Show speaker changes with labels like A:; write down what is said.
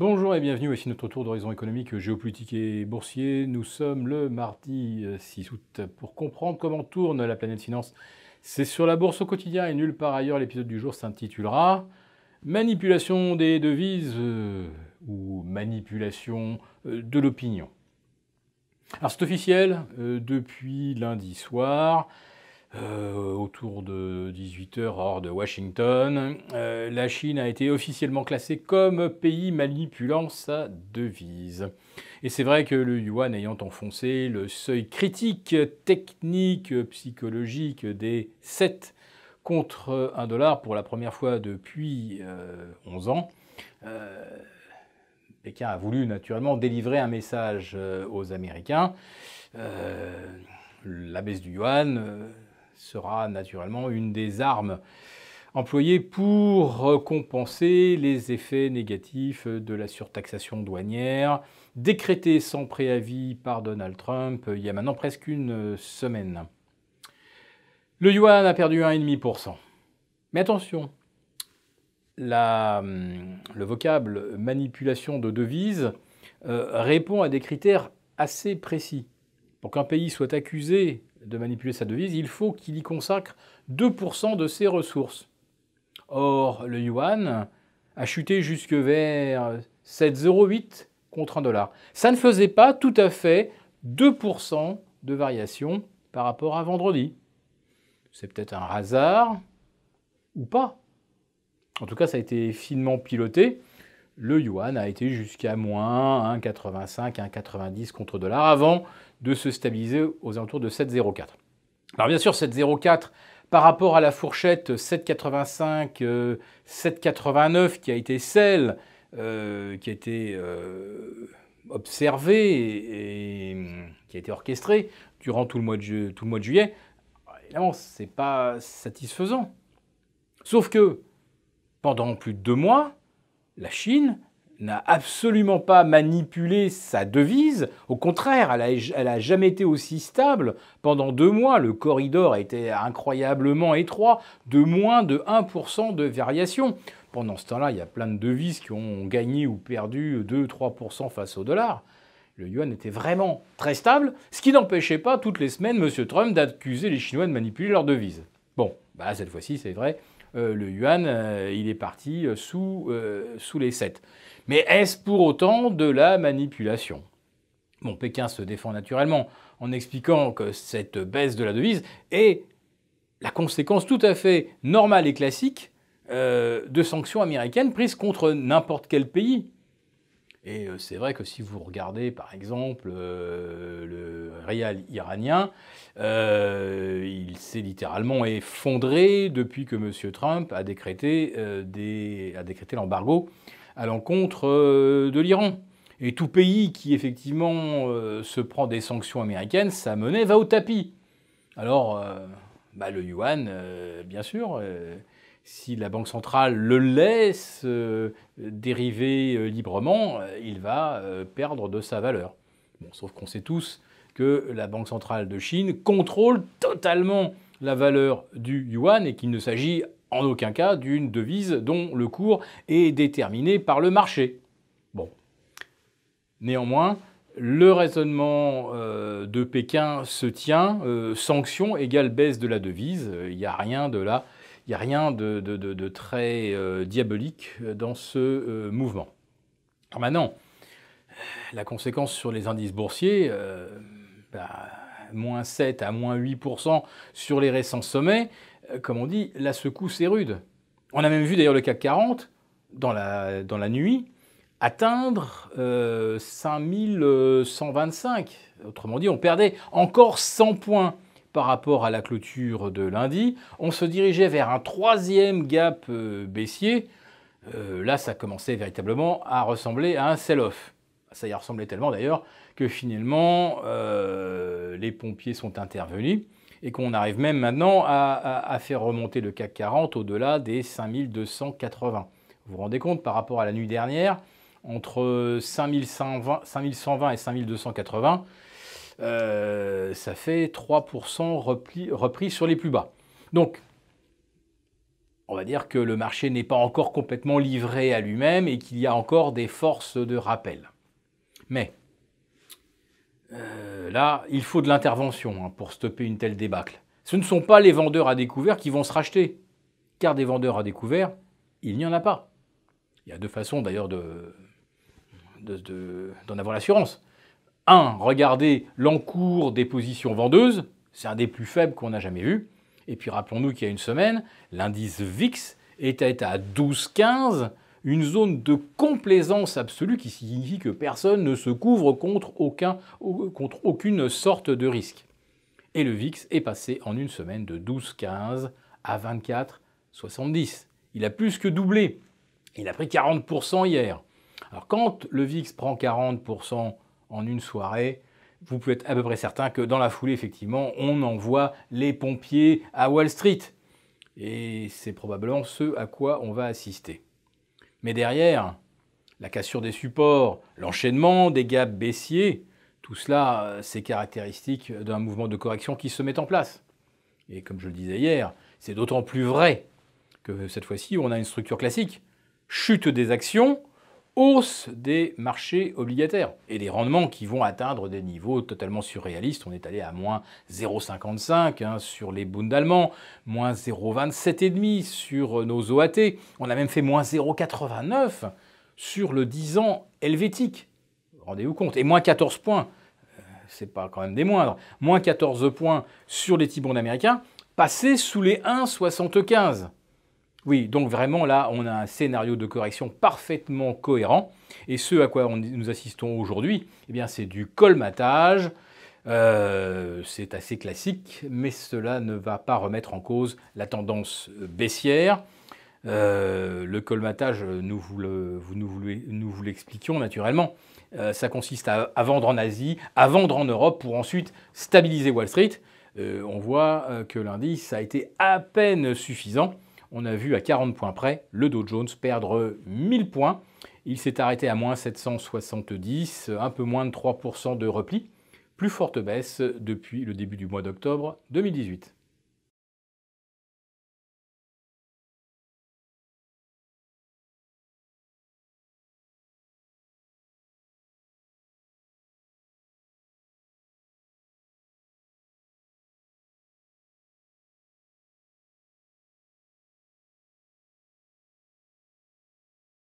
A: Bonjour et bienvenue, voici notre tour d'horizon économique, géopolitique et boursier. Nous sommes le mardi 6 euh, août. Pour comprendre comment tourne la planète finance, c'est sur la bourse au quotidien et nulle part ailleurs. L'épisode du jour s'intitulera Manipulation des devises euh, ou manipulation euh, de l'opinion. Alors c'est officiel, depuis lundi soir, euh, autour de 18h hors de Washington. Euh, la Chine a été officiellement classée comme pays manipulant sa devise. Et c'est vrai que le yuan ayant enfoncé le seuil critique technique psychologique des 7 contre 1 dollar pour la première fois depuis 11 euh, ans, Pékin a voulu naturellement délivrer un message aux Américains. la baisse du yuan sera naturellement une des armes employées pour compenser les effets négatifs de la surtaxation douanière décrétée sans préavis par Donald Trump il y a maintenant presque une semaine. Le yuan a perdu 1,5%. Mais attention, le vocable manipulation de devises euh, répond à des critères assez précis. Pour qu'un pays soit accusé de manipuler sa devise, il faut qu'il y consacre 2% de ses ressources. Or, le yuan a chuté jusque vers 7,08 contre 1 dollar. Ça ne faisait pas tout à fait 2% de variation par rapport à vendredi. C'est peut-être un hasard ou pas. En tout cas, ça a été finement piloté le yuan a été jusqu'à moins 1,85, 1,90 contre dollar avant de se stabiliser aux alentours de 7,04. Alors bien sûr, 7,04 par rapport à la fourchette 7,85, 7,89 euh, qui a été celle euh, qui a été euh, observée et, qui a été orchestrée durant tout le mois de, tout le mois de juillet, évidemment, c'est pas satisfaisant. Sauf que pendant plus de deux mois, la Chine n'a absolument pas manipulé sa devise. Au contraire, elle n'a jamais été aussi stable. Pendant deux mois, le corridor a été incroyablement étroit, de moins de 1% de variation. Pendant ce temps-là, il y a plein de devises qui ont gagné ou perdu 2-3% face au dollar. Le yuan était vraiment très stable, ce qui n'empêchait pas toutes les semaines M. Trump d'accuser les Chinois de manipuler leur devise bah, cette fois-ci, c'est vrai, euh, le yuan, euh, il est parti euh, sous, sous les 7. Mais est-ce pour autant de la manipulation Bon, Pékin se défend naturellement en expliquant que cette baisse de la devise est la conséquence tout à fait normale et classique de sanctions américaines prises contre n'importe quel pays et euh, c'est vrai que si vous regardez par exemple euh, le rial iranien, euh, il s'est littéralement effondré depuis que M. Trump a décrété, l'embargo à l'encontre de l'Iran. Et tout pays qui effectivement se prend des sanctions américaines, sa monnaie va au tapis. Alors, bah, le yuan, bien sûr si la Banque centrale le laisse euh, dériver euh, librement, euh, il va perdre de sa valeur. sauf qu'on sait tous que la Banque centrale de Chine contrôle totalement la valeur du yuan et qu'il ne s'agit en aucun cas d'une devise dont le cours est déterminé par le marché. Bon. Néanmoins, le raisonnement de Pékin se tient, sanction égale baisse de la devise, il n'y a rien de là. Il n'y a rien de, très euh, diabolique euh, dans ce euh, mouvement. maintenant, la conséquence sur les indices boursiers, bah, moins 7 à moins 8% sur les récents sommets, comme on dit, la secousse est rude. On a même vu d'ailleurs le CAC 40, dans la, nuit, atteindre 5125. Autrement dit, on perdait encore 100 points par rapport à la clôture de lundi. On se dirigeait vers un troisième gap euh, baissier. Euh, là, ça commençait véritablement à ressembler à un sell-off. Ça y ressemblait tellement d'ailleurs que finalement, euh, les pompiers sont intervenus et qu'on arrive même maintenant à, faire remonter le CAC 40 au-delà des 5280. Vous vous rendez compte par rapport à la nuit dernière, entre 5120 et 5280, euh, ça fait 3% repris sur les plus bas. Donc, on va dire que le marché n'est pas encore complètement livré à lui-même et qu'il y a encore des forces de rappel. Mais euh, là, il faut de l'intervention hein, pour stopper une telle débâcle. Ce ne sont pas les vendeurs à découvert qui vont se racheter, car des vendeurs à découvert, il n'y en a pas. Il y a deux façons d'ailleurs de, d'en avoir l'assurance. 1. Regardez l'encours des positions vendeuses, c'est un des plus faibles qu'on a jamais vu. Et puis rappelons-nous qu'il y a une semaine, l'indice VIX était à 12,15, une zone de complaisance absolue qui signifie que personne ne se couvre contre, contre aucune sorte de risque. Et le VIX est passé en une semaine de 12,15 à 24,70. Il a plus que doublé. Il a pris 40% hier. Alors quand le VIX prend 40% en une soirée, vous pouvez être à peu près certain que dans la foulée, effectivement, on envoie les pompiers à Wall Street. Et c'est probablement ce à quoi on va assister. Mais derrière, la cassure des supports, l'enchaînement des gaps baissiers, tout cela, euh, c'est caractéristique d'un mouvement de correction qui se met en place. Et comme je le disais hier, c'est d'autant plus vrai que cette fois-ci, on a une structure classique. Chute des actions, hausse des marchés obligataires et des rendements qui vont atteindre des niveaux totalement surréalistes. On est allé à moins 0,55 hein, sur les Bundes allemands, moins 0,27,5 sur nos OAT. On a même fait moins 0,89 sur le 10 ans helvétique. Rendez-vous compte. Et moins 14 points, euh, c'est pas quand même des moindres, moins 14 points sur les T-bonds américains, passés sous les 1,75. Oui, donc vraiment là, on a un scénario de correction parfaitement cohérent. Et ce à quoi nous assistons aujourd'hui, eh bien, c'est du colmatage. Euh, c'est assez classique, mais cela ne va pas remettre en cause la tendance baissière. Euh, le colmatage, nous vous, l'expliquions naturellement. Euh, ça consiste à, vendre en Asie, à vendre en Europe pour ensuite stabiliser Wall Street. on voit que l'indice a été à peine suffisant on a vu à 40 points près le Dow Jones perdre 1000 points. Il s'est arrêté à moins 770, un peu moins de 3% de repli. Plus forte baisse depuis le début du mois d'octobre 2018.